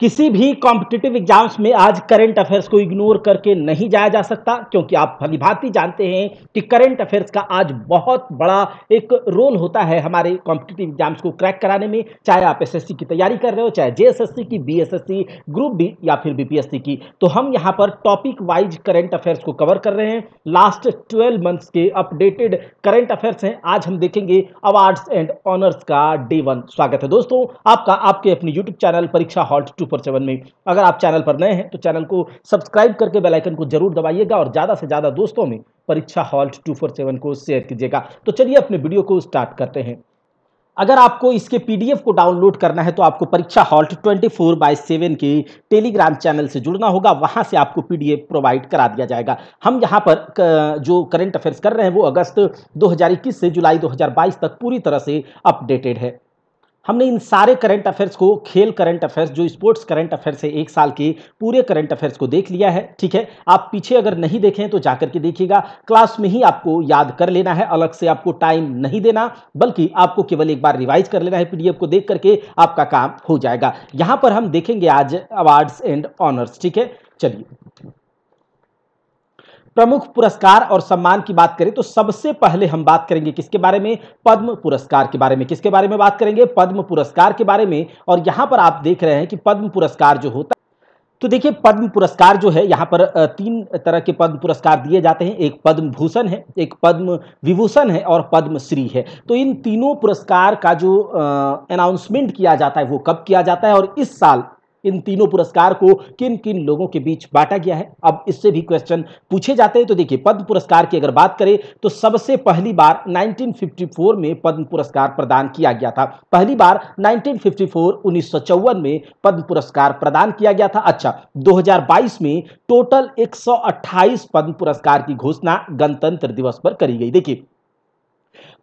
किसी भी competitive exams में आज करंट अफेयर्स को इग्नोर करके नहीं जाया जा सकता क्योंकि आप भलीभांति जानते हैं कि करंट अफेयर्स का आज बहुत बड़ा एक रोल होता है हमारे कॉम्पिटिटिव एग्जाम्स को क्रैक कराने में चाहे आप एसएससी की तैयारी कर रहे हो चाहे जेएसएससी की बीएसएससी ग्रुप बी या फिर बीपीएससी की तो हम यहाँ पर टॉपिक वाइज करेंट अफेयर्स को कवर कर रहे हैं लास्ट ट्वेल्व मंथ्स के अपडेटेड करेंट अफेयर्स हैं आज हम देखेंगे अवार्ड्स एंड ऑनर्स का डे वन स्वागत है दोस्तों आपका आपके अपने यूट्यूब चैनल परीक्षा हॉल्ट टू सुपर सेवन में अगर आप चैनल पर नए हैं तो चैनल को सब्सक्राइब करके बेलाइकन को जरूर दबाइएगा और ज़्यादा से ज़्यादा दोस्तों में परीक्षा हॉल्ट टू फोर सेवन को शेयर कीजिएगा तो चलिए अपने वीडियो को स्टार्ट करते हैं अगर आपको इसके पीडीएफ को डाउनलोड करना है तो आपको परीक्षा हॉल्ट 24 फोर बाय सेवन के टेलीग्राम चैनल से जुड़ना होगा वहां से आपको पीडीएफ प्रोवाइड करा दिया जाएगा हम यहां पर जो करंट अफेयर्स कर रहे हैं वो अगस्त 2021 से जुलाई 2022 तक पूरी तरह से अपडेटेड है हमने इन सारे करंट अफेयर्स को खेल करंट अफेयर्स जो स्पोर्ट्स करंट अफेयर्स है एक साल के पूरे करंट अफेयर्स को देख लिया है ठीक है आप पीछे अगर नहीं देखें तो जाकर के देखिएगा क्लास में ही आपको याद कर लेना है अलग से आपको टाइम नहीं देना बल्कि आपको केवल एक बार रिवाइज कर लेना है पीडीएफ को देख करके आपका काम हो जाएगा यहां पर हम देखेंगे आज अवार्ड्स एंड ऑनर्स ठीक है चलिए प्रमुख पुरस्कार और सम्मान की बात करें तो सबसे पहले हम बात करेंगे किसके बारे में पद्म पुरस्कार के बारे में किसके बारे में बात करेंगे पद्म पुरस्कार के बारे में और यहां पर आप देख रहे हैं कि पद्म पुरस्कार जो होता है तो देखिए पद्म पुरस्कार जो है यहाँ पर तीन तरह के पद्म पुरस्कार दिए जाते हैं एक पद्म भूषण है एक पद्म विभूषण है और पद्म श्री है तो इन तीनों पुरस्कार का जो अनाउंसमेंट किया जाता है वो कब किया जाता है और इस साल इन तीनों पुरस्कार को किन किन लोगों के बीच बांटा गया है अब इससे भी क्वेश्चन पूछे जाते हैं तो देखिए पद्म पुरस्कार की अगर बात करें तो सबसे पहली बार 1954 में पद्म पुरस्कार प्रदान किया गया था पहली बार 1954 उन्नीस में पद्म पुरस्कार प्रदान किया गया था अच्छा 2022 में टोटल 128 पद्म पुरस्कार की घोषणा गणतंत्र दिवस पर करी गई देखिए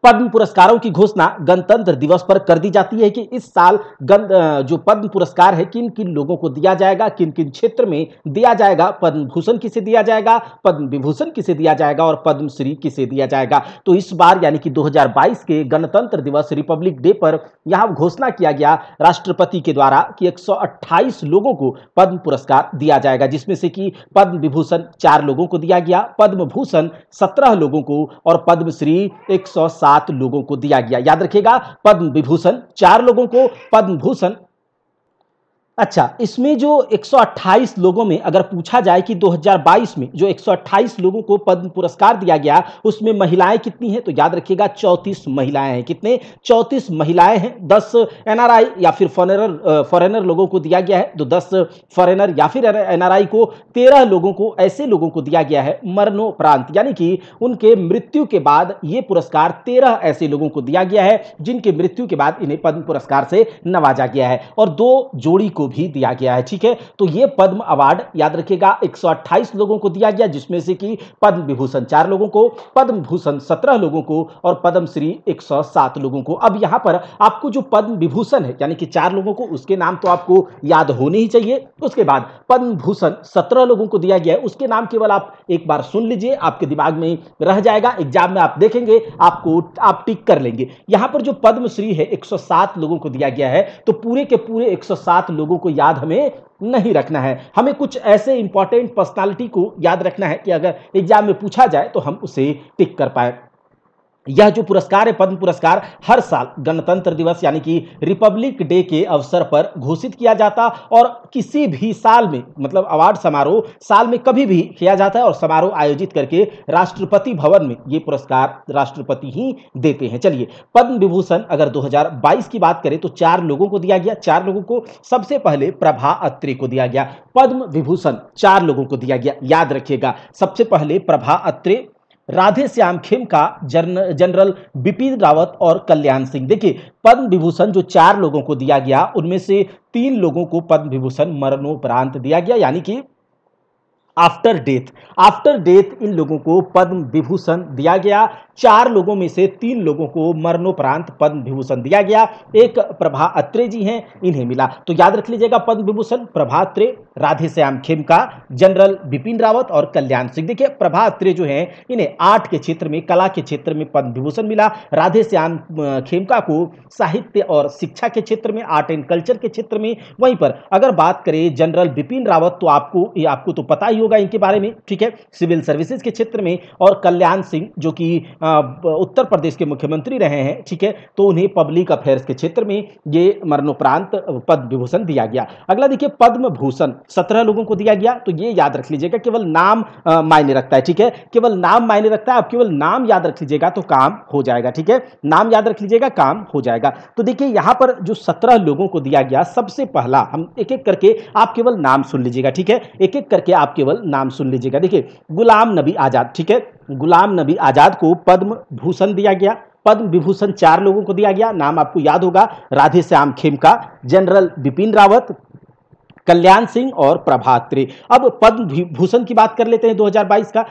पद्म पुरस्कारों की घोषणा गणतंत्र दिवस पर कर दी जाती है कि इस साल गण जो पद्म पुरस्कार है किन किन लोगों को दिया जाएगा किन किन क्षेत्र में दिया जाएगा पद्म भूषण किसे दिया जाएगा पद्म विभूषण किसे दिया जाएगा और पद्मश्री किसे दिया जाएगा तो इस बार यानी कि 2022 के गणतंत्र दिवस रिपब्लिक डे पर यहां घोषणा किया गया राष्ट्रपति के द्वारा कि एक लोगों को पद्म पुरस्कार दिया जाएगा जिसमें से कि पद्म विभूषण चार लोगों को दिया गया पद्म भूषण सत्रह लोगों को और पद्मश्री एक सौ लोगों को दिया गया याद रखिएगा पद्म विभूषण चार लोगों को पद्म भूषण अच्छा इसमें जो 128 लोगों में अगर पूछा जाए कि 2022 में जो 128 लोगों को पद्म पुरस्कार दिया गया उसमें महिलाएं कितनी हैं तो याद रखिएगा 34 महिलाएं हैं कितने 34 महिलाएं हैं 10 एनआरआई या फिर फॉरेनर फॉरेनर लोगों को दिया गया है तो 10 फॉरेनर या फिर एनआरआई को 13 लोगों को ऐसे लोगों को दिया गया है मरणोपरांत यानी कि उनके मृत्यु के बाद ये पुरस्कार तेरह ऐसे लोगों को दिया गया है जिनके मृत्यु के बाद इन्हें पद्म पुरस्कार से नवाजा गया है और दो जोड़ी को भी दिया गया है ठीक है तो ये पद्म अवार्ड याद रखिएगा 128 लोगों को दिया गया जिसमें से कि पद्म विभूषण चार लोगों को पद्म भूषण सत्रह लोगों को और पद्म श्री 107 लोगों को अब यहां पर आपको जो पद्म विभूषण है यानी कि चार लोगों को उसके नाम तो आपको याद होने ही चाहिए उसके बाद पद्म भूषण सत्रह लोगों को दिया गया है उसके नाम केवल आप एक बार सुन लीजिए आपके दिमाग में रह जाएगा एग्जाम में आप देखेंगे आपको आप टिक कर लेंगे यहां पर जो पद्मश्री है 107 लोगों को दिया गया है तो पूरे के पूरे 107 लोगों लोगों को याद हमें नहीं रखना है हमें कुछ ऐसे इंपॉर्टेंट पर्सनालिटी को याद रखना है कि अगर एग्जाम में पूछा जाए तो हम उसे टिक कर पाए यह जो पुरस्कार है पद्म पुरस्कार हर साल गणतंत्र दिवस यानी कि रिपब्लिक डे के अवसर पर घोषित किया जाता और किसी भी साल में मतलब अवार्ड समारोह साल में कभी भी किया जाता है और समारोह आयोजित करके राष्ट्रपति भवन में ये पुरस्कार राष्ट्रपति ही देते हैं चलिए पद्म विभूषण अगर 2022 की बात करें तो चार लोगों को दिया गया चार लोगों को सबसे पहले प्रभा अत्री को दिया गया पद्म विभूषण चार लोगों को दिया गया याद रखिएगा सबसे पहले प्रभा अत्रे राधे श्याम खेम का जन जनरल बिपिन रावत और कल्याण सिंह देखिए पद्म विभूषण जो चार लोगों को दिया गया उनमें से तीन लोगों को पद्म विभूषण मरणोपरांत दिया गया यानी कि आफ्टर डेथ आफ्टर डेथ इन लोगों को पद्म विभूषण दिया गया चार लोगों में से तीन लोगों को मरणोपरांत पद्म विभूषण दिया गया एक प्रभा अत्रे जी हैं इन्हें मिला तो याद रख लीजिएगा पद्म विभूषण प्रभा अत्रे राधे श्याम खेमका जनरल बिपिन रावत और कल्याण सिंह देखिए प्रभा अत्रे जो हैं इन्हें आर्ट के क्षेत्र में कला के क्षेत्र में पद्म विभूषण मिला राधे श्याम खेमका को साहित्य और शिक्षा के क्षेत्र में आर्ट एंड कल्चर के क्षेत्र में वहीं पर अगर बात करें जनरल बिपिन रावत तो आपको आपको तो पता ही हो होगा इनके बारे में ठीक है सिविल सर्विसेज के क्षेत्र में और कल्याण सिंह जो कि उत्तर प्रदेश के मुख्यमंत्री रहे हैं ठीक है तो उन्हें पब्लिक अफेयर्स के क्षेत्र में ये मरणोपरांत पद्म विभूषण दिया गया अगला देखिए पद्म भूषण सत्रह लोगों को दिया गया तो ये याद रख लीजिएगा केवल नाम मायने रखता है ठीक है केवल नाम मायने रखता है आप केवल नाम याद रख लीजिएगा तो काम हो जाएगा ठीक है नाम याद रख लीजिएगा काम हो जाएगा तो देखिए यहां पर जो सत्रह लोगों को दिया गया सबसे पहला हम एक एक करके आप केवल नाम सुन लीजिएगा ठीक है एक एक करके आप केवल केवल नाम सुन लीजिएगा देखिए गुलाम नबी आज़ाद ठीक है गुलाम नबी आज़ाद को पद्म भूषण दिया गया पद्म विभूषण चार लोगों को दिया गया नाम आपको याद होगा राधे श्याम खेमका जनरल बिपिन रावत कल्याण सिंह और प्रभात अब पद्म भूषण की बात कर लेते हैं 2022 का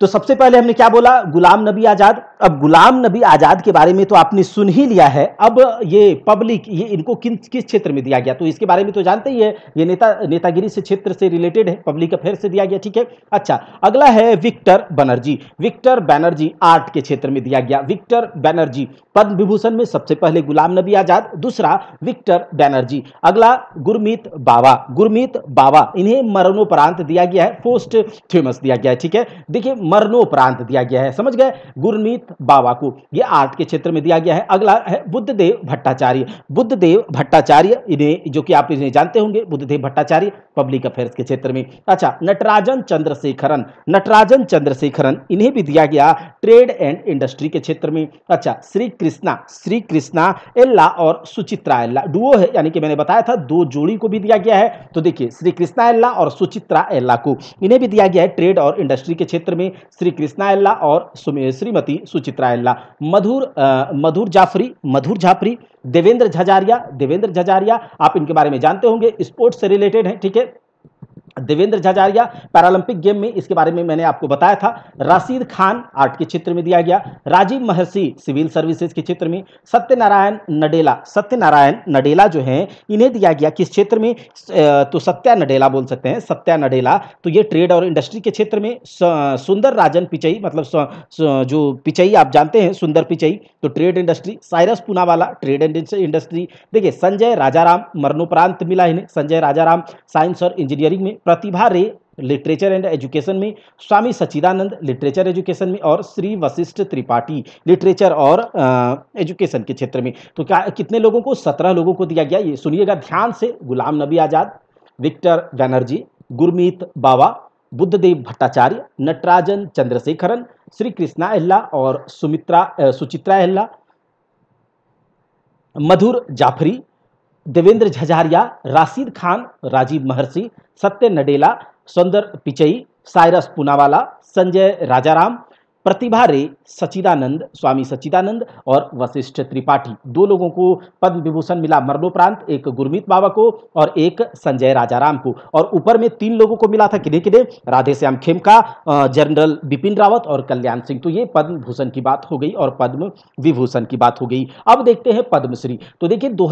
तो सबसे पहले हमने क्या बोला गुलाम नबी आज़ाद अब गुलाम नबी आज़ाद के बारे में तो आपने सुन ही लिया है अब ये पब्लिक ये इनको किन किस क्षेत्र में दिया गया तो इसके बारे में तो जानते ही है ये नेता नेतागिरी से क्षेत्र से रिलेटेड है पब्लिक अफेयर से दिया गया ठीक है अच्छा अगला है Victor Banerjee Victor Banerjee art के क्षेत्र में दिया गया विक्टर बैनर्जी पद्म विभूषण में सबसे पहले गुलाम नबी आज़ाद दूसरा विक्टर बैनर्जी अगला गुरमीत बाबा गुरमीत बाबा इन्हें मरणोपरांत दिया गया है पोस्ट फेमस दिया गया है ठीक है देखिए मरणोपरांत दिया गया है समझ गए गुरमीत बाबा को ये आर्ट के क्षेत्र में दिया गया है अगला है बुद्धदेव भट्टाचार्य बुद्धदेव भट्टाचार्य इन्हें जो कि आप इन्हें जानते होंगे बुद्धदेव भट्टाचार्य पब्लिक अफेयर्स के क्षेत्र में अच्छा नटराजन चंद्रशेखरन नटराजन चंद्रशेखरन इन्हें भी दिया गया ट्रेड एंड इंडस्ट्री के क्षेत्र में अच्छा श्री कृष्णा श्री कृष्णा एल्ला और सुचित्रा एल्ला डुओ है यानी कि मैंने बताया था दो जोड़ी को भी दिया गया है तो देखिए श्री कृष्णा एल्ला और सुचित्रा एल्ला को इन्हें भी दिया गया है ट्रेड और इंडस्ट्री के क्षेत्र में श्री कृष्णा एल्ला और श्रीमती सुचित्रा एल्ला मधुर आ, मधुर जाफरी मधुर जाफरी देवेंद्र झजारिया देवेंद्र झजारिया आप इनके बारे में जानते होंगे स्पोर्ट्स से रिलेटेड हैं ठीक है देवेंद्र झाजारिया पैरालंपिक गेम में इसके बारे में मैंने आपको बताया था राशिद खान आर्ट के क्षेत्र में दिया गया राजीव महर्षि सिविल सर्विसेज के क्षेत्र में सत्यनारायण नडेला सत्यनारायण नडेला जो हैं इन्हें दिया गया किस क्षेत्र में तो सत्या नडेला बोल सकते हैं सत्या नडेला तो ये ट्रेड और इंडस्ट्री के क्षेत्र में सुंदर राजन पिचई मतलब स, स, जो पिचई आप जानते हैं सुंदर पिचई तो trade industry Cyrus Poonawalla trade and industry देखिए संजय राजाराम मरणोपरांत मिला इन्हें संजय राजाराम साइंस और इंजीनियरिंग में प्रतिभा रे लिटरेचर एंड एजुकेशन में स्वामी सच्चिदानंद लिटरेचर एजुकेशन में और श्री वशिष्ठ त्रिपाठी लिटरेचर और एजुकेशन के क्षेत्र में तो क्या कितने लोगों को सत्रह लोगों को दिया गया ये सुनिएगा ध्यान से गुलाम नबी आज़ाद विक्टर बैनर्जी गुरमीत बाबा बुद्धदेव भट्टाचार्य नटराजन चंद्रशेखरन श्री कृष्णा एहला और सुमित्रा सुचित्रा एहला मधुर जाफरी देवेंद्र झझारिया राशिद खान राजीव महर्षि सत्य नडेला सुंदर पिचई सायरस पुनावाला संजय राजाराम प्रतिभा रे सचिदानंद स्वामी सचिदानंद और वशिष्ठ त्रिपाठी दो लोगों को पद्म विभूषण मिला मरणोपरांत एक गुरमीत बाबा को और एक संजय राजाराम को और ऊपर में तीन लोगों को मिला था किधे किन्हें राधेश्याम खेमका जनरल बिपिन रावत और कल्याण सिंह तो ये पद्म भूषण की बात हो गई और पद्म विभूषण की बात हो गई अब देखते हैं पद्मश्री तो देखिए दो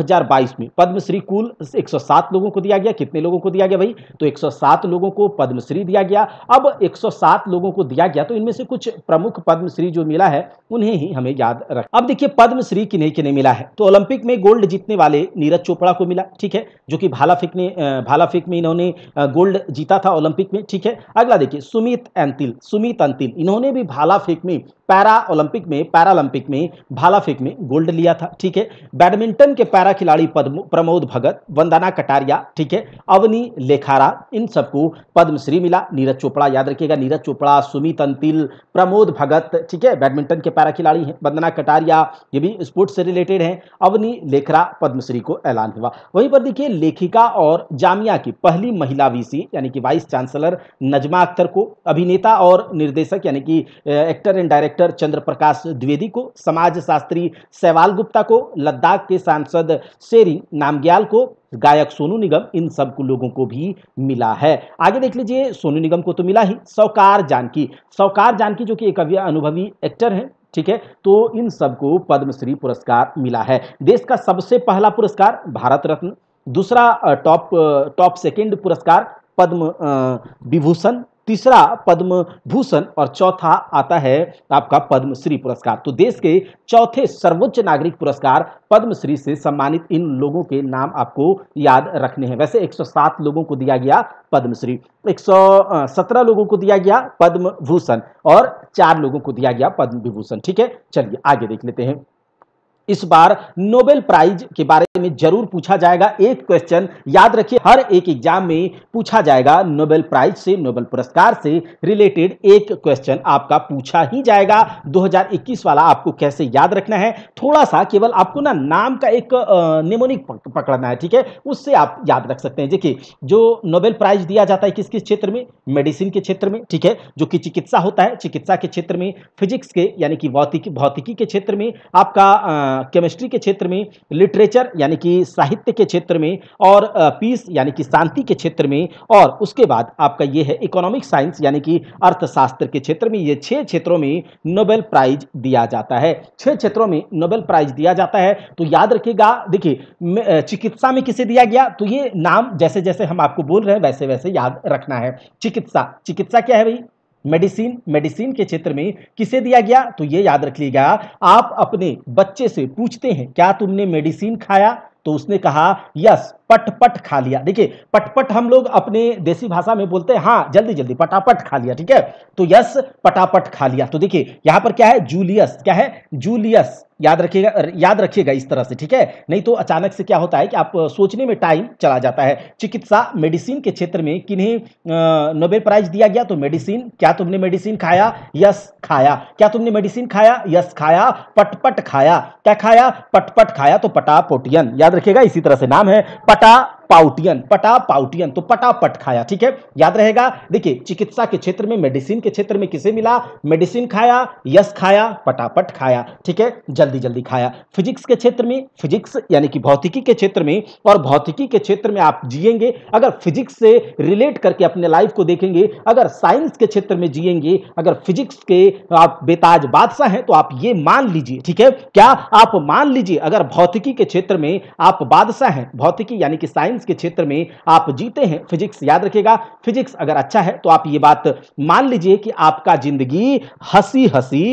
में पद्मश्री कुल एक लोगों को दिया गया कितने लोगों को दिया गया भाई तो एक लोगों को पद्मश्री दिया गया अब एक लोगों को दिया गया तो इनमें से कुछ प्रमुख पद्मश्री जो मिला है उन्हें ही हमें याद रख अब देखिए पद्मश्री किन्हीं किन्हीं मिला है तो ओलंपिक में गोल्ड जीतने वाले नीरज चोपड़ा को मिला ठीक है जो कि भाला फेंक ने भाला फेंक में इन्होंने गोल्ड जीता था ओलंपिक में ठीक है अगला देखिए सुमित अंतिल सुमित अंतिल इन्होंने भी भाला फेंक में पैरा ओलंपिक में पैरालंपिक में भाला फेंक में गोल्ड लिया था ठीक है बैडमिंटन के पैरा खिलाड़ी प्रमोद भगत वंदना कटारिया ठीक है अवनी लेखारा इन सबको पद्मश्री मिला नीरज चोपड़ा याद रखिएगा नीरज चोपड़ा सुमित अंतिल प्रमोद विनोद भगत ठीक है बैडमिंटन के पैरा खिलाड़ी हैं वंदना कटारिया ये भी स्पोर्ट्स से रिलेटेड हैं अवनी लेखरा पद्मश्री को ऐलान हुआ वहीं पर देखिए लेखिका और जामिया की पहली महिला वीसी यानी कि वाइस चांसलर नजमा अख्तर को अभिनेता और निर्देशक यानी कि actor and director Chandra Prakash Dwivedi को समाज शास्त्री सहवाल गुप्ता को लद्दाख के सांसद शेरिंग नामग्याल को गायक सोनू निगम इन सब लोगों को भी मिला है आगे देख लीजिए सोनू निगम को तो मिला ही सौकार जानकी सौकार जानकी जो कि एक अनुभवी एक्टर है ठीक है तो इन सबको पद्मश्री पुरस्कार मिला है देश का सबसे पहला पुरस्कार भारत रत्न दूसरा टॉप टॉप सेकंड पुरस्कार पद्म विभूषण तीसरा पद्म भूषण और चौथा आता है आपका पद्मश्री पुरस्कार तो देश के चौथे सर्वोच्च नागरिक पुरस्कार पद्मश्री से सम्मानित इन लोगों के नाम आपको याद रखने हैं वैसे 107 लोगों को दिया गया पद्मश्री 117 लोगों को दिया गया पद्म भूषण और चार लोगों को दिया गया पद्म विभूषण ठीक है चलिए आगे देख लेते हैं इस बार नोबेल प्राइज के बारे में जरूर पूछा जाएगा एक क्वेश्चन याद रखिए हर एक एग्जाम में पूछा जाएगा नोबेल प्राइज से नोबेल पुरस्कार से रिलेटेड एक क्वेश्चन आपका पूछा ही जाएगा 2021 वाला आपको कैसे याद रखना है थोड़ा सा केवल आपको ना नाम का एक निमोनिक पकड़ना है ठीक है उससे आप याद रख सकते हैं देखिए जो नोबेल प्राइज दिया जाता है किस किस क्षेत्र में मेडिसिन के क्षेत्र में ठीक है जो कि चिकित्सा होता है चिकित्सा के क्षेत्र में फिजिक्स के यानी कि भौतिकी भौतिकी के क्षेत्र में आपका केमिस्ट्री के क्षेत्र में लिटरेचर यानी कि साहित्य के क्षेत्र में और पीस यानी कि शांति के क्षेत्र में और उसके बाद आपका ये है इकोनॉमिक साइंस यानी कि अर्थशास्त्र के क्षेत्र में ये छः क्षेत्रों में नोबेल प्राइज दिया जाता है छः क्षेत्रों में नोबेल प्राइज दिया जाता है तो याद रखिएगा देखिए चिकित्सा में किसे दिया गया तो ये नाम जैसे जैसे हम आपको बोल रहे हैं वैसे वैसे याद रखना है चिकित्सा चिकित्सा क्या है भाई मेडिसिन मेडिसिन के क्षेत्र में किसे दिया गया तो ये याद रख लीजिएगा आप अपने बच्चे से पूछते हैं क्या तुमने मेडिसिन खाया तो उसने कहा यस पटपट खा लिया देखिए पटपट हम लोग अपने देसी भाषा में बोलते हैं हाँ जल्दी जल्दी पटापट खा लिया ठीक है तो यस पटापट खा लिया तो देखिए यहां पर क्या है जूलियस क्या है जूलियस याद रखिएगा याद रखिएगा इस तरह से ठीक है नहीं तो अचानक से क्या होता है कि आप सोचने में टाइम चला जाता है चिकित्सा मेडिसिन के क्षेत्र में किन्हीं नोबेल प्राइज दिया गया तो मेडिसिन क्या तुमने मेडिसिन खाया यस खाया क्या तुमने मेडिसिन खाया यस खाया पटपट खाया क्या खाया पटपट खाया तो पटापोटियन याद रखिएगा इसी तरह से नाम है पट data पाउटियन पटा पाउटियन तो पटापट खाया ठीक है याद रहेगा देखिए चिकित्सा के क्षेत्र में मेडिसिन के क्षेत्र में किसे मिला मेडिसिन खाया यस खाया पटापट खाया ठीक है जल्दी जल्दी खाया फिजिक्स के क्षेत्र में फिजिक्स यानी कि भौतिकी के क्षेत्र में और भौतिकी के क्षेत्र में आप जियेंगे अगर फिजिक्स से रिलेट करके अपने लाइफ को देखेंगे अगर साइंस के क्षेत्र में जियेंगे अगर फिजिक्स के आप बेताज बादशाह हैं तो आप ये मान लीजिए ठीक है क्या आप मान लीजिए अगर भौतिकी के क्षेत्र में आप बादशाह हैं भौतिकी यानी कि साइंस साइंस के क्षेत्र में आप जीते हैं फिजिक्स याद रखिएगा फिजिक्स अगर अच्छा है तो आप ये बात मान लीजिए कि आपका जिंदगी हंसी हंसी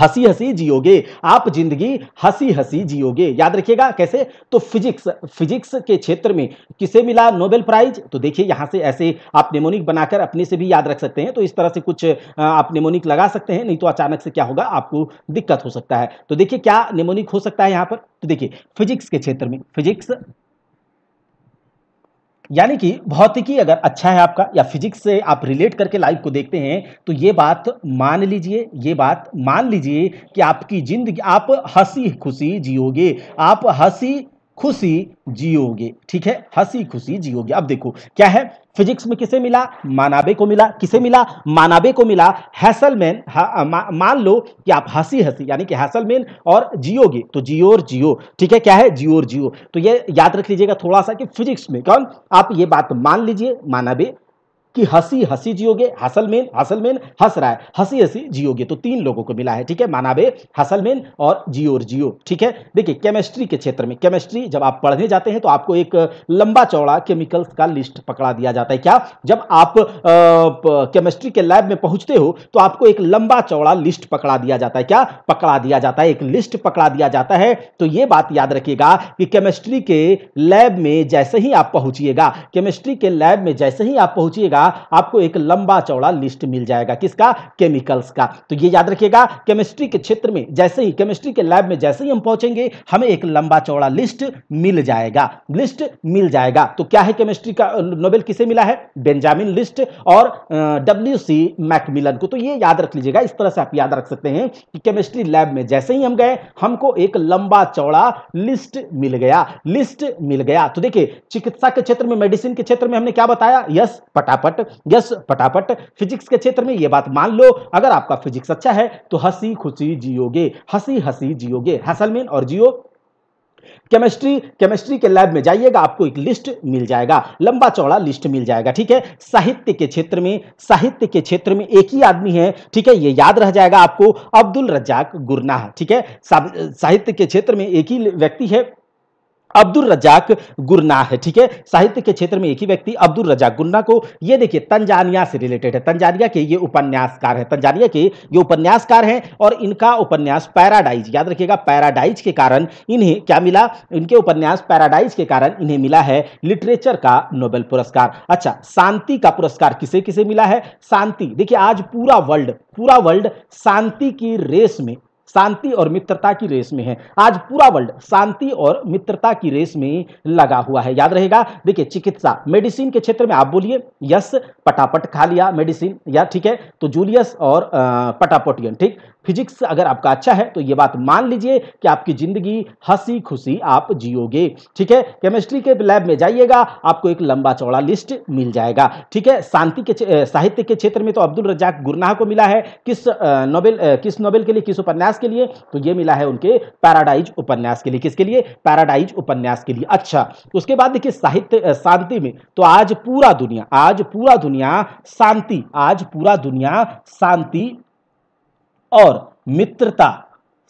हंसी हंसी जियोगे आप जिंदगी हंसी हंसी जियोगे याद रखिएगा कैसे तो फिजिक्स फिजिक्स के क्षेत्र में किसे मिला नोबेल प्राइज तो देखिए यहां से ऐसे आप नेमोनिक बनाकर अपने से भी याद रख सकते हैं तो इस तरह से कुछ आप नेमोनिक लगा सकते हैं नहीं तो अचानक से क्या होगा आपको दिक्कत हो सकता है तो देखिए क्या नेमोनिक हो सकता है यहां पर तो देखिए फिजिक्स के क्षेत्र में फिजिक्स यानी कि भौतिकी अगर अच्छा है आपका या फिजिक्स से आप रिलेट करके लाइफ को देखते हैं तो ये बात मान लीजिए ये बात मान लीजिए कि आपकी जिंदगी आप हंसी खुशी जियोगे आप हंसी खुशी जियोगे ठीक है हंसी खुशी जियोगे अब देखो क्या है फिजिक्स में किसे मिला मानाबे को मिला किसे मिला मानाबे को मिला हैसलमैन मा, मान लो कि आप हंसी हंसी यानी कि हैसलमैन और जियोगे तो जियो और जियो ठीक है क्या है जियो और जियो तो ये याद रख लीजिएगा थोड़ा सा कि फिजिक्स में कौन आप ये बात मान लीजिए मानाबे कि हंसी हंसी जियोगे हसलमेन हसलमेन हंस रहा है हंसी हंसी जियोगे तो तीन लोगों को मिला है ठीक है मानावे हसलमेन और जियोर जियो ठीक है देखिए केमिस्ट्री के क्षेत्र में केमिस्ट्री जब आप पढ़ने जाते हैं तो आपको एक लंबा चौड़ा केमिकल्स का लिस्ट पकड़ा दिया जाता है क्या जब आप केमिस्ट्री के लैब में पहुंचते हो तो आपको एक लंबा चौड़ा लिस्ट पकड़ा दिया जाता है क्या पकड़ा दिया जाता है एक लिस्ट पकड़ा दिया जाता है तो ये बात याद रखिएगा कि केमिस्ट्री के लैब में जैसे ही आप पहुंचिएगा केमिस्ट्री के लैब में जैसे ही आप पहुंचिएगा का आपको एक लंबा चौड़ा लिस्ट मिल जाएगा किसका केमिकल्स का तो ये याद रखिएगा केमिस्ट्री के क्षेत्र में जैसे ही केमिस्ट्री के लैब में जैसे ही हम पहुंचेंगे हमें एक लंबा चौड़ा लिस्ट मिल जाएगा लिस्ट मिल जाएगा तो क्या है केमिस्ट्री का नोबेल किसे मिला है बेंजामिन लिस्ट और डब्ल्यू सी मैकमिलन को तो ये याद रख लीजिएगा इस तरह से आप याद रख सकते हैं कि केमिस्ट्री लैब में जैसे ही हम गए हमको एक लंबा चौड़ा लिस्ट मिल गया लिस्ट मिल गया तो देखिए चिकित्सा के क्षेत्र में मेडिसिन के क्षेत्र में हमने क्या बताया यस पटापट फटाफट यस फटाफट फिजिक्स के क्षेत्र में ये बात मान लो अगर आपका फिजिक्स अच्छा है तो हंसी खुशी जियोगे हंसी हंसी जियोगे हसलमेन और जियो केमिस्ट्री केमिस्ट्री के लैब में जाइएगा आपको एक लिस्ट मिल जाएगा लंबा चौड़ा लिस्ट मिल जाएगा ठीक है साहित्य के क्षेत्र में साहित्य के क्षेत्र में एक ही आदमी है ठीक है ये याद रह जाएगा आपको अब्दुल रज्जाक गुरनाह ठीक है साहित्य के क्षेत्र में एक ही व्यक्ति है अब्दुल रजाक गुरना है ठीक है साहित्य के क्षेत्र में एक ही व्यक्ति अब्दुल रजाक गुरना को ये देखिए तंजानिया से रिलेटेड है तंजानिया के ये उपन्यासकार है तंजानिया के ये उपन्यासकार हैं और इनका उपन्यास पैराडाइज याद रखिएगा पैराडाइज के कारण इन्हें क्या मिला इनके उपन्यास पैराडाइज के कारण इन्हें मिला है लिटरेचर का नोबेल पुरस्कार अच्छा शांति का पुरस्कार किसे किसे मिला है शांति देखिए आज पूरा वर्ल्ड पूरा वर्ल्ड शांति की रेस में शांति और मित्रता की रेस में है आज पूरा वर्ल्ड शांति और मित्रता की रेस में लगा हुआ है याद रहेगा देखिए चिकित्सा मेडिसिन के क्षेत्र में आप बोलिए यस पटापट खा लिया मेडिसिन या ठीक है तो जूलियस और पटापटियन ठीक फिजिक्स अगर आपका अच्छा है तो ये बात मान लीजिए कि आपकी ज़िंदगी हंसी खुशी आप जियोगे ठीक है केमिस्ट्री के लैब में जाइएगा आपको एक लंबा चौड़ा लिस्ट मिल जाएगा ठीक है शांति के साहित्य के क्षेत्र में तो अब्दुल रजाक गुरनाह को मिला है किस नोबेल किस नोबेल के लिए किस उपन्यास के लिए तो ये मिला है उनके पैराडाइज उपन्यास के लिए किसके लिए पैराडाइज उपन्यास के लिए अच्छा उसके बाद देखिए साहित्य शांति में तो आज पूरा दुनिया आज पूरा दुनिया शांति आज पूरा दुनिया शांति और मित्रता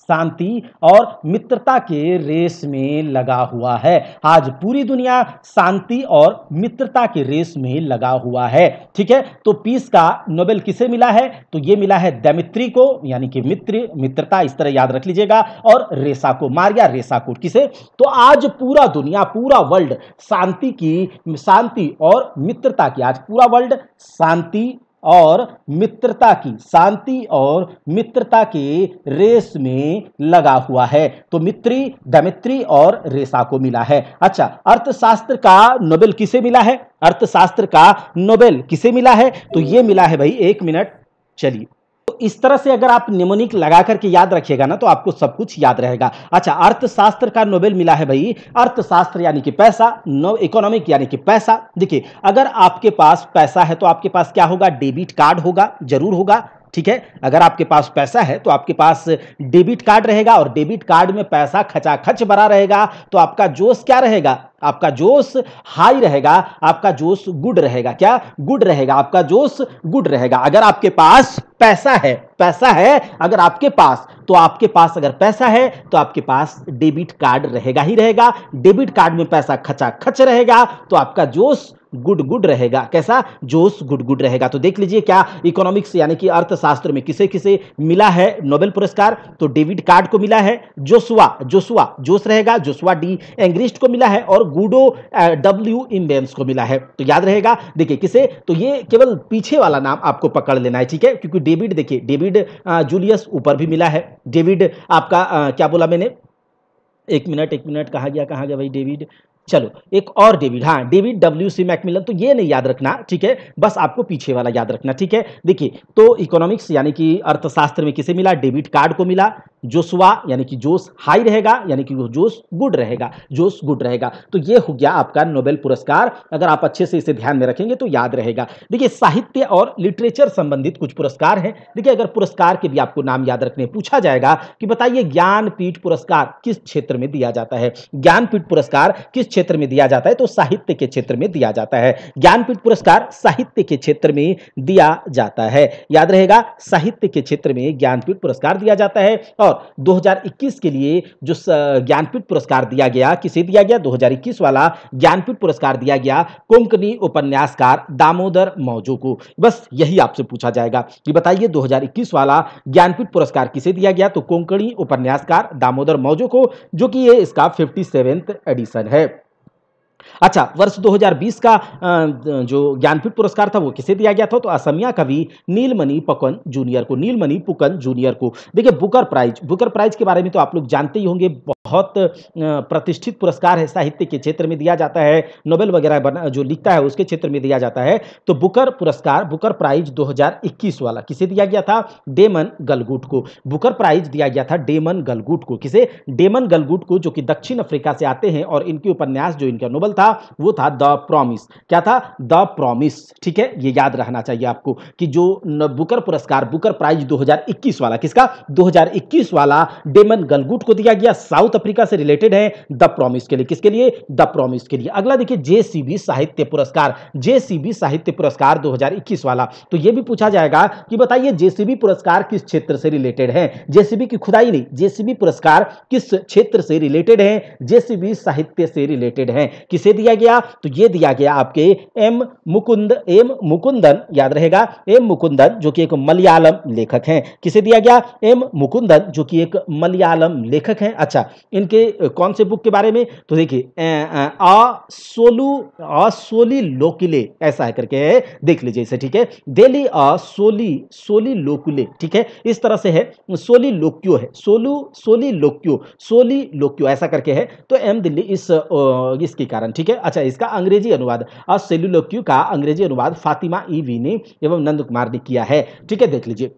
शांति और मित्रता के रेस में लगा हुआ है आज पूरी दुनिया शांति और मित्रता के रेस में लगा हुआ है ठीक है तो पीस का नोबेल किसे मिला है तो ये मिला है दमित्री को यानी कि मित्र मित्रता इस तरह याद रख लीजिएगा और रेसा को मारिया रेसा को किसे तो आज पूरा दुनिया पूरा वर्ल्ड शांति की शांति और मित्रता की आज पूरा वर्ल्ड शांति और मित्रता की शांति और मित्रता के रेस में लगा हुआ है तो मित्री धमित्री और रेसा को मिला है अच्छा अर्थशास्त्र का नोबेल किसे मिला है अर्थशास्त्र का नोबेल किसे मिला है तो ये मिला है भाई एक मिनट चलिए इस तरह से अगर आप निमोनिक लगा करके याद रखिएगा ना तो आपको सब कुछ याद रहेगा अच्छा अर्थशास्त्र का नोबेल मिला है भाई अर्थशास्त्र यानी कि पैसा नो इकोनॉमिक यानी कि पैसा देखिए अगर आपके पास पैसा है तो आपके पास क्या होगा डेबिट कार्ड होगा जरूर होगा ठीक है अगर आपके पास पैसा है तो आपके पास डेबिट कार्ड रहेगा और डेबिट कार्ड में पैसा खचाखच भरा रहेगा तो आपका जोश क्या रहेगा आपका जोश हाई रहेगा आपका जोश गुड रहेगा क्या गुड रहेगा आपका जोश गुड रहेगा अगर आपके पास पैसा है पैसा है अगर आपके पास तो आपके पास अगर पैसा है तो आपके पास डेबिट कार्ड रहेगा ही रहेगा डेबिट कार्ड में पैसा खचा खच रहेगा तो आपका जोश गुड गुड रहेगा कैसा जोश गुड गुड रहेगा तो देख लीजिए क्या इकोनॉमिक्स यानी कि अर्थशास्त्र में किसे किसे मिला है नोबेल पुरस्कार तो डेविड कार्ड को मिला है जोसुआ जोसुआ जोश रहेगा जोसुआ डी एंग्रिस्ट को मिला है और गुडो डब्ल्यू इम्बेंस को मिला है तो याद रहेगा देखिए किसे तो ये केवल पीछे वाला नाम आपको पकड़ लेना है ठीक है क्योंकि डेविड देखिए डेबिट डेविड जूलियस ऊपर भी मिला है डेविड आपका क्या बोला मैंने एक मिनट एक मिनट कहा गया कहा गया भाई डेविड चलो एक और डेविड हाँ डेविड डब्ल्यू सी मैकमिलन तो ये नहीं याद रखना ठीक है बस आपको पीछे वाला याद रखना ठीक है देखिए तो इकोनॉमिक्स यानी कि अर्थशास्त्र में किसे मिला डेबिट कार्ड को मिला जोशुआ यानी कि जोश हाई रहेगा यानी कि जोश गुड रहेगा जोश गुड रहेगा तो ये हो गया आपका नोबेल पुरस्कार अगर आप अच्छे से इसे ध्यान में रखेंगे तो याद रहेगा देखिए साहित्य और लिटरेचर संबंधित कुछ पुरस्कार हैं देखिए अगर पुरस्कार के भी आपको नाम याद रखने पूछा जाएगा कि बताइए ज्ञानपीठ पुरस्कार किस क्षेत्र में दिया जाता है ज्ञानपीठ पुरस्कार किस क्षेत्र में दिया जाता है तो साहित्य के क्षेत्र में दिया जाता है ज्ञानपीठ पुरस्कार साहित्य के क्षेत्र में दिया जाता है याद रहेगा साहित्य के क्षेत्र में ज्ञानपीठ पुरस्कार दिया जाता है और 2021 के लिए जो ज्ञानपीठ पुरस्कार दिया गया किसे दिया गया 2021 वाला ज्ञानपीठ पुरस्कार दिया गया कोंकणी उपन्यासकार दामोदर मौजू को बस यही आपसे पूछा जाएगा कि बताइए 2021 वाला ज्ञानपीठ पुरस्कार किसे दिया गया तो कोंकणी उपन्यासकार दामोदर मौजू को जो कि ये इसका फिफ्टी एडिशन है अच्छा वर्ष 2020 का जो ज्ञानपीठ पुरस्कार था वो किसे दिया गया था तो असमिया कवि नीलमणि पकन जूनियर को नीलमणि पुकन जूनियर को देखिए बुकर प्राइज बुकर प्राइज के बारे में तो आप लोग जानते ही होंगे बहुत प्रतिष्ठित पुरस्कार है साहित्य के क्षेत्र में दिया जाता है नोबेल वगैरह जो लिखता है उसके क्षेत्र में दिया जाता है तो बुकर पुरस्कार बुकर प्राइज 2021 वाला किसे दिया गया था डेमन गलगुट को बुकर प्राइज दिया गया था डेमन गलगुट को किसे डेमन गलगुट को जो कि दक्षिण अफ्रीका से आते हैं और इनके उपन्यास जो इनका नोबल था वो था द प्रॉमिस क्या था द प्रॉमिस ठीक है ये याद रहना चाहिए आपको कि जो बुकर पुरस्कार बुकर प्राइज 2021 वाला किसका 2021 वाला डेमन गलगुट को दिया गया साउथ अफ्रीका से रिलेटेड है द प्रॉमिस के लिए किसके लिए द प्रॉमिस के लिए अगला देखिए जेसीबी साहित्य पुरस्कार जेसीबी साहित्य पुरस्कार 2021 वाला तो यह भी पूछा जाएगा कि बताइए जेसीबी पुरस्कार किस क्षेत्र से रिलेटेड है जेसीबी की खुदाई नहीं जेसीबी पुरस्कार किस क्षेत्र से रिलेटेड है जेसीबी साहित्य से रिलेटेड है किस किसे दिया गया तो ये दिया गया आपके एम मुकुंद एम मुकुंदन याद रहेगा एम मुकुंदन जो कि एक मलयालम लेखक हैं किसे दिया गया एम मुकुंदन जो कि एक मलयालम लेखक हैं अच्छा इनके कौन से बुक के बारे में तो देखिए असोलू असोली लोकिले ऐसा है करके देख लीजिए इसे ठीक है दिल्ली असोली सोली लोकुले ठीक है इस तरह से है सोली लोक्यो है सोलू सोली लोक्यो सोली लोक्यो ऐसा करके है तो एम दिल्ली इस इसके कारण ठीक है अच्छा इसका अंग्रेजी अनुवाद और सेलुलोक्यू का अंग्रेजी अनुवाद फातिमा ईवी ने एवं नंद कुमार ने किया है ठीक है देख लीजिए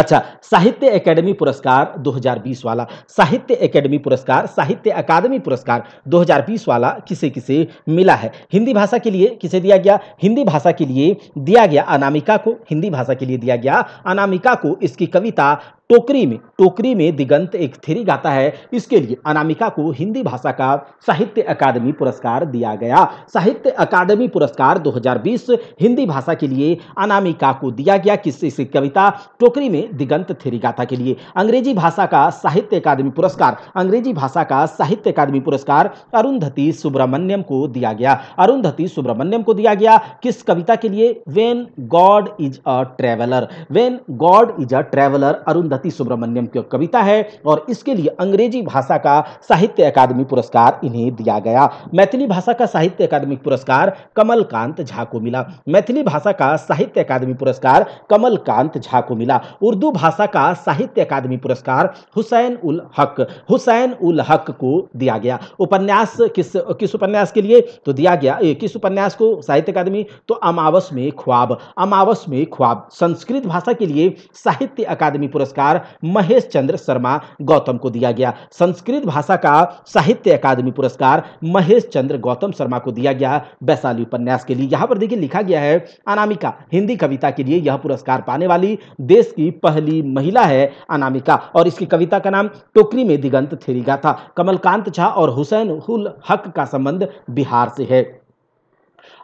अच्छा साहित्य एकेडमी पुरस्कार 2020 वाला साहित्य एकेडमी पुरस्कार साहित्य अकादमी पुरस्कार 2020 वाला किसे किसे मिला है हिंदी भाषा के लिए किसे दिया गया हिंदी भाषा के लिए दिया गया अनामिका को हिंदी भाषा के लिए दिया गया अनामिका को इसकी कविता टोकरी में टोकरी में दिगंत एक थेरी गाता है इसके लिए अनामिका को हिंदी भाषा का साहित्य अकादमी पुरस्कार दिया गया साहित्य अकादमी पुरस्कार 2020 हिंदी भाषा के लिए अनामिका को दिया गया किस इस कविता टोकरी में दिगंत थेरी गाता के लिए अंग्रेजी भाषा का साहित्य अकादमी पुरस्कार अंग्रेजी भाषा का साहित्य अकादमी पुरस्कार अरुंधति सुब्रमण्यम को दिया गया अरुंधति सुब्रमण्यम को दिया गया किस कविता के लिए when God is a traveller when God is a traveller Arundhathi भारति सुब्रमण्यम की कविता है और इसके लिए अंग्रेजी भाषा का साहित्य अकादमी पुरस्कार इन्हें दिया गया मैथिली भाषा का साहित्य अकादमी पुरस्कार कमलकांत झा को मिला मैथिली भाषा का साहित्य अकादमी पुरस्कार कमलकांत झा को मिला उर्दू भाषा का साहित्य अकादमी पुरस्कार हुसैन उल हक हुसैन उल हक को दिया गया उपन्यास किस किस उपन्यास के लिए तो दिया गया किस उपन्यास को साहित्य अकादमी तो अमावस में ख्वाब अमावस में ख्वाब संस्कृत भाषा के लिए साहित्य अकादमी पुरस्कार पुरस्कार महेश चंद्र शर्मा गौतम को दिया गया संस्कृत भाषा का साहित्य अकादमी पुरस्कार महेश चंद्र गौतम शर्मा को दिया गया वैशाली उपन्यास के लिए यहां पर देखिए लिखा गया है अनामिका हिंदी कविता के लिए यह पुरस्कार पाने वाली देश की पहली महिला है अनामिका और इसकी कविता का नाम टोकरी में दिगंत थेरी था कमलकांत झा और हुसैन हुल हक का संबंध बिहार से है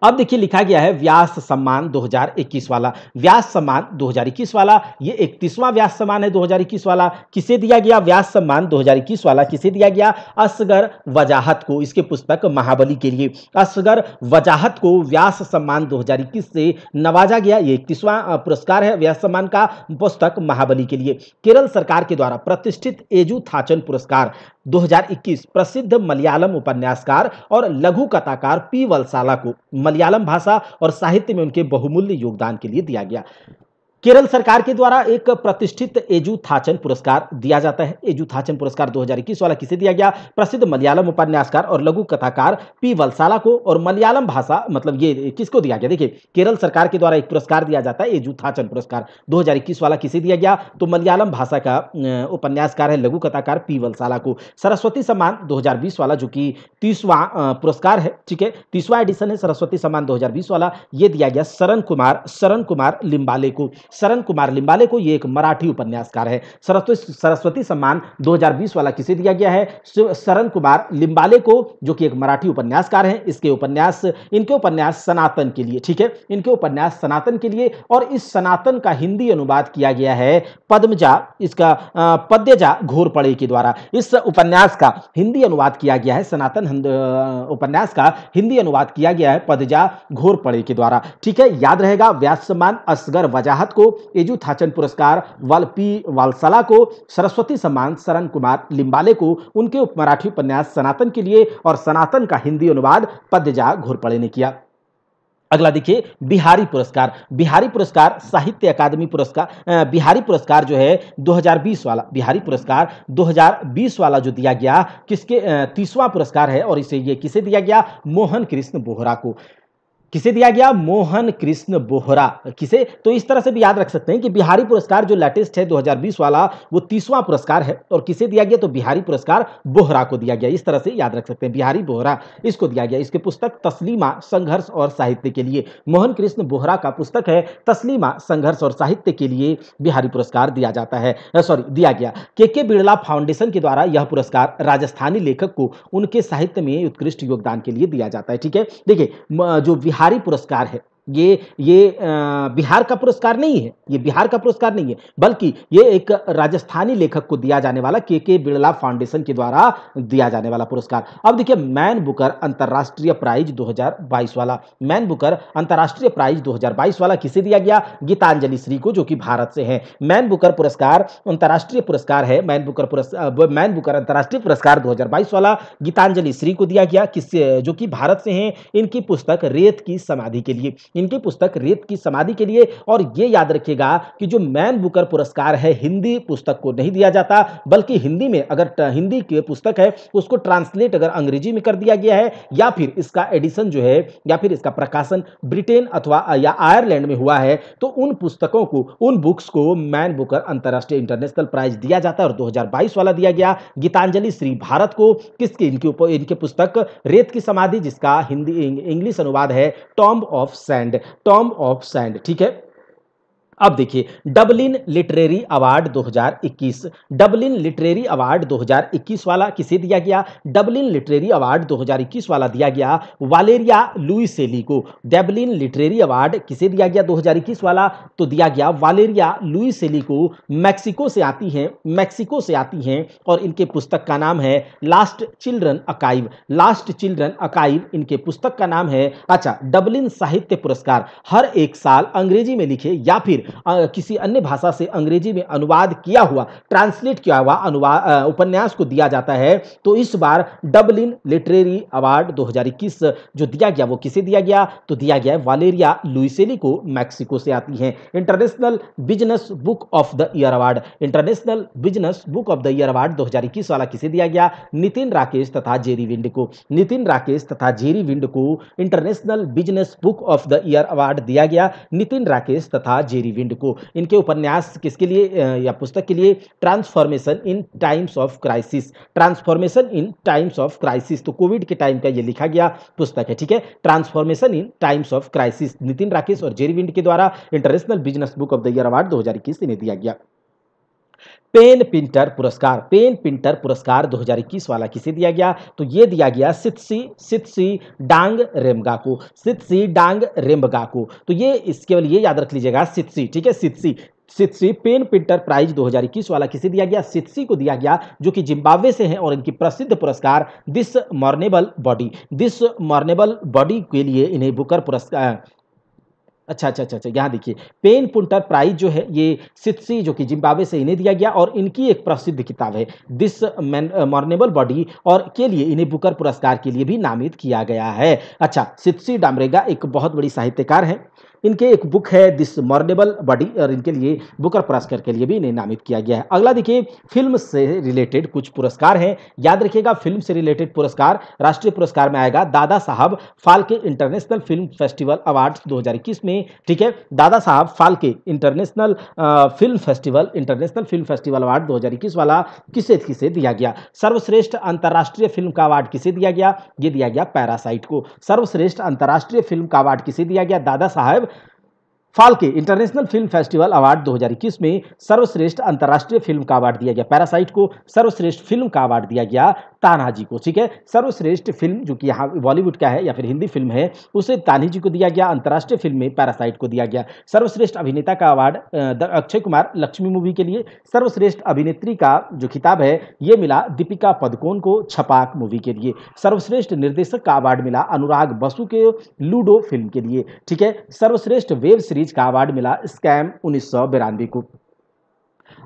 अब देखिए लिखा गया है व्यास सम्मान 2021 वाला व्यास सम्मान 2021 वाला ये 31वां व्यास सम्मान है 2021 वाला किसे दिया गया व्यास सम्मान 2021 वाला किसे दिया गया असगर वजाहत को इसके पुस्तक महाबली के लिए असगर वजाहत को व्यास सम्मान 2021 से नवाजा गया ये इकतीसवां पुरस्कार है व्यास सम्मान का पुस्तक महाबली के लिए केरल सरकार के द्वारा प्रतिष्ठित एजू थाचन पुरस्कार 2021 प्रसिद्ध मलयालम उपन्यासकार और लघु कथाकार पी वलसाला को मलयालम भाषा और साहित्य में उनके बहुमूल्य योगदान के लिए दिया गया केरल सरकार के द्वारा एक प्रतिष्ठित एजू थाचन पुरस्कार दिया जाता है एजू थाचन पुरस्कार 2021 वाला किसे दिया गया प्रसिद्ध मलयालम उपन्यासकार और लघु कथाकार पी वलसाला को और मलयालम भाषा मतलब ये किसको दिया गया देखिए केरल सरकार के द्वारा एक पुरस्कार दिया जाता है एजू थाचन पुरस्कार दो वाला किसे दिया गया तो मलयालम भाषा का उपन्यासकार है लघु कथाकार पी वलसाला को सरस्वती सम्मान दो वाला जो कि तीसवा पुरस्कार है ठीक है तीसवा एडिशन है सरस्वती सम्मान दो वाला ये दिया गया सरन कुमार शरण कुमार लिम्बाले को शरण कुमार लिम्बाले को ये एक मराठी उपन्यासकार है सरस्वती सरस्वती सम्मान 2020 वाला किसे दिया गया है शरण कुमार लिम्बाले को जो कि एक मराठी उपन्यासकार हैं इसके उपन्यास इनके उपन्यास सनातन के लिए ठीक है इनके उपन्यास सनातन के लिए और इस सनातन का हिंदी अनुवाद किया गया है पद्मजा इसका पद्यजा घोरपड़े के द्वारा इस उपन्यास का हिंदी अनुवाद किया गया है सनातन उपन्यास का हिंदी अनुवाद किया गया है घोर घोरपड़े के द्वारा ठीक है याद रहेगा व्यास सम्मान असगर वजाहत को एजू थाचन पुरस्कार वालपी वालसला को सरस्वती सम्मान शरण कुमार लिम्बाले को उनके उप मराठी उपन्यास सनातन के लिए और सनातन का हिंदी अनुवाद पद्यजा घोरपड़े ने किया अगला देखिए बिहारी पुरस्कार बिहारी पुरस्कार साहित्य अकादमी पुरस्कार बिहारी पुरस्कार जो है 2020 वाला बिहारी पुरस्कार 2020 वाला जो दिया गया किसके तीसवा पुरस्कार है और इसे ये किसे दिया गया मोहन कृष्ण बोहरा को किसे दिया गया मोहन कृष्ण बोहरा किसे तो इस तरह से भी याद रख सकते हैं कि बिहारी पुरस्कार जो लेटेस्ट है 2020 वाला वो तीसवां पुरस्कार है और किसे दिया गया तो बिहारी पुरस्कार बोहरा को दिया गया इस तरह से याद रख सकते हैं बिहारी बोहरा इसको दिया गया इसके पुस्तक तस्लीमा संघर्ष और साहित्य के लिए मोहन कृष्ण बोहरा का पुस्तक है तस्लीमा संघर्ष और साहित्य के लिए बिहारी पुरस्कार दिया जाता है सॉरी दिया गया के के बिड़ला फाउंडेशन के द्वारा यह पुरस्कार राजस्थानी लेखक को उनके साहित्य में उत्कृष्ट योगदान के लिए दिया जाता है ठीक है देखिए जो बिहारी पुरस्कार है ये ये बिहार का पुरस्कार नहीं है ये बिहार का पुरस्कार नहीं है बल्कि ये एक राजस्थानी लेखक को दिया जाने वाला के के बिड़ला फाउंडेशन के द्वारा दिया जाने वाला पुरस्कार अब देखिए मैन बुकर अंतर्राष्ट्रीय प्राइज 2022 वाला मैन बुकर अंतर्राष्ट्रीय प्राइज 2022 वाला किसे दिया गया गीतांजलि श्री को जो कि भारत से है मैन बुकर पुरस्कार अंतर्राष्ट्रीय पुरस्कार है मैन बुकर पुरस्कार मैन बुकर अंतर्राष्ट्रीय पुरस्कार दो वाला गीतांजलि श्री को दिया गया किससे जो कि भारत से है इनकी पुस्तक रेत की समाधि के लिए इनकी पुस्तक रेत की समाधि के लिए और ये याद रखिएगा कि जो मैन बुकर पुरस्कार है हिंदी पुस्तक को नहीं दिया जाता बल्कि हिंदी में अगर हिंदी की पुस्तक है उसको ट्रांसलेट अगर अंग्रेजी में कर दिया गया है या फिर इसका एडिशन जो है या फिर इसका प्रकाशन ब्रिटेन अथवा या आयरलैंड में हुआ है तो उन पुस्तकों को उन बुक्स को मैन बुकर अंतर्राष्ट्रीय इंटरनेशनल प्राइज दिया जाता है और दो वाला दिया गया गीतांजलि श्री भारत को किसके इनके ऊपर इनके पुस्तक रेत की समाधि जिसका हिंदी इंग्लिश अनुवाद है tomb of sand sand tomb of sand ठीक है अब देखिए Dublin literary award 2021 Dublin literary award 2021 वाला किसे दिया गया डबलिन लिटरेरी अवार्ड 2021 वाला दिया गया वालेरिया लुई सेली को डबलिन लिटरेरी अवार्ड किसे दिया गया 2021 वाला तो दिया गया वालेरिया लुई सेली को मैक्सिको से आती हैं मैक्सिको से आती हैं और इनके पुस्तक का नाम है लास्ट चिल्ड्रन अकाइव लास्ट चिल्ड्रन अकाइव इनके पुस्तक का नाम है अच्छा डबलिन साहित्य पुरस्कार हर एक साल अंग्रेजी में लिखे या फिर किसी अन्य भाषा से अंग्रेजी में अनुवाद किया हुआ ट्रांसलेट किया हुआ अनुवाद उपन्यास को दिया जाता है तो इस बार डबलिन लिटरेरी अवार्ड 2021 जो दिया गया वो किसे दिया गया तो दिया गया वालेरिया लुइसेली को मैक्सिको से आती हैं international business book of the year award international business book of the year award दो वाला किसे दिया गया नितिन राकेश तथा जेरी विंड को नितिन राकेश तथा जेरी विंड को international business book of the year award दिया गया नितिन राकेश तथा जेरी विंड को इनके उपन्यास किसके लिए या पुस्तक के लिए transformation in times of crisis transformation in times of crisis तो कोविड के टाइम का ये लिखा गया पुस्तक है ठीक है transformation in times of crisis Nitin Rakesh और जेरी विंड के द्वारा international business book of the year award दो हजार इन्हें दिया गया पेन पिंटर पुरस्कार पेन पिंटर पुरस्कार 2021 वाला किसे दिया गया तो ये दिया गया सित्सी डांग रेमगा को सित्सी डांग रेमगा को तो ये इसके लिए ये याद रख लीजिएगा सितसी ठीक है Tsitsi Tsitsi PEN Pinter prize 2021 वाला किसे दिया गया सितसी को दिया गया जो कि जिम्बाब्वे से हैं और इनकी प्रसिद्ध पुरस्कार this mournable body this mournable body के लिए इन्हें बुकर पुरस्कार अच्छा अच्छा अच्छा अच्छा यहाँ देखिए पेन पुंटर प्राइज जो है ये सित्सी जो कि जिम्बाब्वे से इन्हें दिया गया और इनकी एक प्रसिद्ध किताब है दिस मैन मॉर्नेबल बॉडी और के लिए इन्हें बुकर पुरस्कार के लिए भी नामित किया गया है अच्छा सित्सी डामरेगा एक बहुत बड़ी साहित्यकार हैं इनके एक बुक है दिस मॉर्नेबल बॉडी और इनके लिए बुकर पुरस्कार के लिए भी इन्हें नामित किया गया है अगला देखिए फिल्म से रिलेटेड कुछ पुरस्कार हैं याद रखिएगा फिल्म से रिलेटेड पुरस्कार राष्ट्रीय पुरस्कार में आएगा Dada Saheb Phalke international film festival awards 2021 में ठीक है Dada Saheb Phalke international film festival international film festival award दो वाला किसे किसे दिया गया सर्वश्रेष्ठ अंतर्राष्ट्रीय फिल्म का अवार्ड किसे दिया गया ये दिया गया पैरासाइट को सर्वश्रेष्ठ अंतर्राष्ट्रीय फिल्म का अवार्ड किसे दिया गया Dada Saheb Phalke international film festival award 2021 में सर्वश्रेष्ठ अंतर्राष्ट्रीय फिल्म का अवार्ड दिया गया पैरासाइट को सर्वश्रेष्ठ फिल्म का अवार्ड दिया गया तानाजी को ठीक है सर्वश्रेष्ठ फिल्म जो कि यहाँ बॉलीवुड का है या फिर हिंदी फिल्म है उसे तानाजी को दिया गया अंतर्राष्ट्रीय फिल्म में पैरासाइट को दिया गया सर्वश्रेष्ठ अभिनेता का अवार्ड अक्षय कुमार लक्ष्मी मूवी के लिए सर्वश्रेष्ठ अभिनेत्री का जो खिताब है ये मिला दीपिका पदकोन को छपाक मूवी के लिए सर्वश्रेष्ठ निर्देशक का अवार्ड मिला अनुराग बसु के लूडो फिल्म के लिए ठीक है सर्वश्रेष्ठ वेब सीरीज का अवार्ड मिला स्कैम उन्नीस को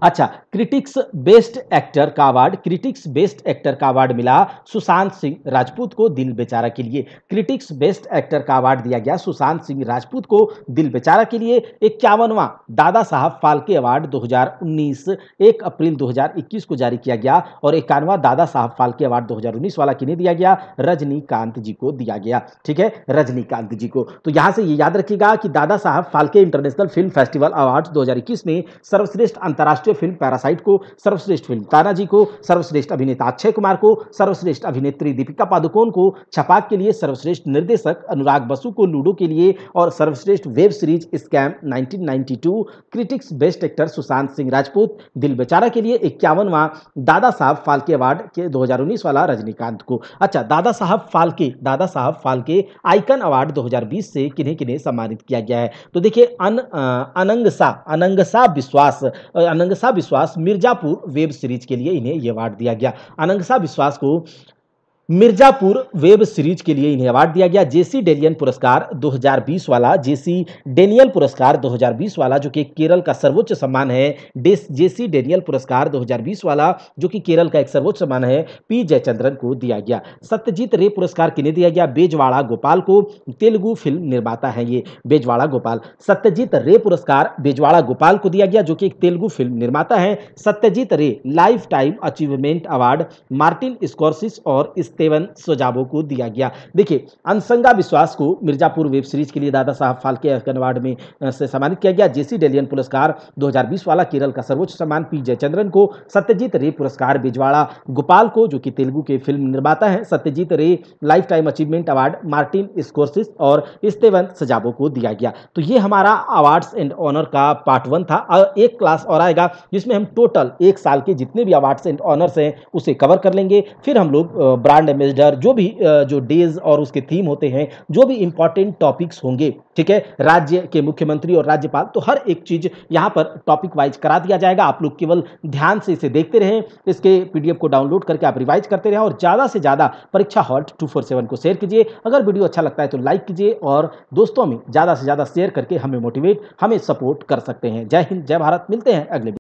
अच्छा क्रिटिक्स बेस्ट एक्टर का अवार्ड क्रिटिक्स बेस्ट एक्टर का अवार्ड मिला सुशांत सिंह राजपूत को दिल बेचारा के लिए क्रिटिक्स बेस्ट एक्टर का अवार्ड दिया गया सुशांत सिंह राजपूत को दिल बेचारा के लिए इक्यावनवा दादा साहब फाल्के अवार्ड 2019 एक अप्रैल 2021 को जारी किया गया और इक्यानवा दादा साहब फाल्के अवार्ड दो वाला किन्हें दिया गया रजनीकांत जी को दिया गया ठीक है रजनीकांत जी को तो यहां से ये याद रखिएगा कि Dada Saheb Phalke international film festival award दो में सर्वश्रेष्ठ अंतर्राष्ट्रीय से फिल्म पैरासाइट को सर्वश्रेष्ठ फिल्म तानाजी को सर्वश्रेष्ठ अभिनेता अक्षय कुमार को सर्वश्रेष्ठ अभिनेत्री दीपिका पादुकोण को छपाक के लिए सर्वश्रेष्ठ निर्देशक अनुराग बसु को लूडो के लिए और सर्वश्रेष्ठ web series scam 1992 critics best actor Sushant Singh Rajput Dil Bechara के लिए इक्यावनवा दादा साहब फाल्के अवार्ड के दो वाला रजनीकांत को अच्छा दादा साहब फाल्के दादा साहब फाल्के आइकन अवार्ड 2020 से किन्हें किन्हें सम्मानित किया गया है तो देखिए अन अनंग शाह अनंग शाह विश्वास अनंग अनंगसा विश्वास मिर्जापुर वेब सीरीज के लिए इन्हें ये अवार्ड दिया गया अनंगसा विश्वास को मिर्जापुर वेब सीरीज के लिए इन्हें अवार्ड दिया गया जेसी डेलियन पुरस्कार 2020 वाला जेसी डेनियल पुरस्कार 2020 वाला जो कि केरल का सर्वोच्च सम्मान है जेसी डेनियल पुरस्कार 2020 वाला जो कि केरल का एक सर्वोच्च सम्मान है पी जयचंद्रन को दिया गया सत्यजीत रे पुरस्कार किन्हें दिया गया बेजवाड़ा गोपाल को तेलुगु फिल्म निर्माता है ये बेजवाड़ा गोपाल सत्यजीत रे पुरस्कार बेजवाड़ा गोपाल को दिया गया जो कि एक तेलुगु फिल्म निर्माता है Satyajit Ray lifetime achievement award Martin Scorsese और इस तेवन सुझावों को दिया गया देखिए अनसंगा विश्वास को मिर्जापुर वेब सीरीज के लिए दादा साहब फाल्के अवार्ड में से सम्मानित किया गया जेसी डेलियन पुरस्कार 2020 वाला केरल का सर्वोच्च सम्मान पी जयचंद्रन को सत्यजीत रे पुरस्कार बिजवाड़ा गोपाल को जो कि तेलुगु के फिल्म निर्माता है Satyajit Ray lifetime achievement award Martin Scorsese और स्तेवन सजाबो को दिया गया तो ये हमारा अवार्ड्स एंड ऑनर का पार्ट वन था और एक क्लास और आएगा जिसमें हम टोटल एक साल के जितने भी अवार्ड्स एंड ऑनर्स हैं उसे कवर कर लेंगे फिर हम लोग ब्रांड ब्रांड एम्बेसडर जो भी जो डेज और उसके थीम होते हैं जो भी इंपॉर्टेंट टॉपिक्स होंगे ठीक है राज्य के मुख्यमंत्री और राज्यपाल तो हर एक चीज़ यहां पर टॉपिक वाइज करा दिया जाएगा आप लोग केवल ध्यान से इसे देखते रहें इसके पीडीएफ को डाउनलोड करके आप रिवाइज करते रहें और ज़्यादा से ज़्यादा परीक्षा हॉट टू फोर सेवन को शेयर कीजिए अगर वीडियो अच्छा लगता है तो लाइक कीजिए और दोस्तों में ज़्यादा से ज़्यादा शेयर करके हमें मोटिवेट हमें सपोर्ट कर सकते हैं जय हिंद जय भारत मिलते हैं अगले